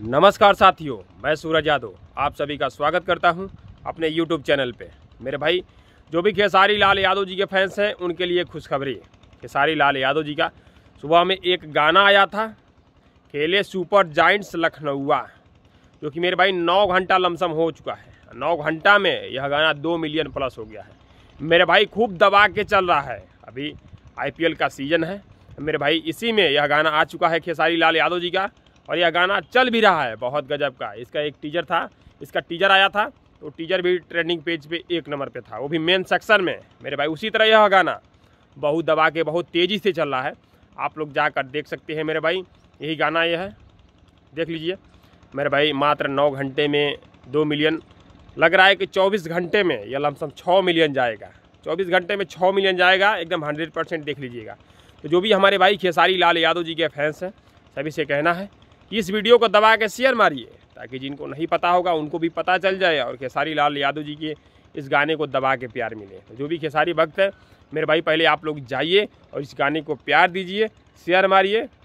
नमस्कार साथियों मैं सूरज यादव आप सभी का स्वागत करता हूं अपने यूट्यूब चैनल पे मेरे भाई जो भी खेसारी लाल यादव जी के फैंस हैं उनके लिए खुशखबरी खेसारी लाल यादव जी का सुबह में एक गाना आया था खेले सुपर जाइंट्स लखनऊआ जो कि मेरे भाई नौ घंटा लमसम हो चुका है नौ घंटा में यह गाना दो मिलियन प्लस हो गया है मेरे भाई खूब दबा के चल रहा है अभी आई का सीज़न है मेरे भाई इसी में यह गाना आ चुका है खेसारी लाल यादव जी का और यह गाना चल भी रहा है बहुत गजब का इसका एक टीजर था इसका टीजर आया था तो टीजर भी ट्रेंडिंग पेज पे एक नंबर पे था वो भी मेन सेक्शन में मेरे भाई उसी तरह यह गाना बहुत दबा के बहुत तेज़ी से चल रहा है आप लोग जाकर देख सकते हैं मेरे भाई यही गाना यह है देख लीजिए मेरे भाई मात्र नौ घंटे में दो मिलियन लग रहा है कि चौबीस घंटे में यह लमसम छः मिलियन जाएगा चौबीस घंटे में छः मिलियन जाएगा एकदम हंड्रेड परसेंट देख लीजिएगा तो जो भी हमारे भाई खेसारी लाल यादव जी के फैंस हैं सभी से कहना है इस वीडियो को दबा के शेयर मारिए ताकि जिनको नहीं पता होगा उनको भी पता चल जाए और खेसारी लाल यादव जी के इस गाने को दबा के प्यार मिले तो जो भी खेसारी भक्त है मेरे भाई पहले आप लोग जाइए और इस गाने को प्यार दीजिए शेयर मारिए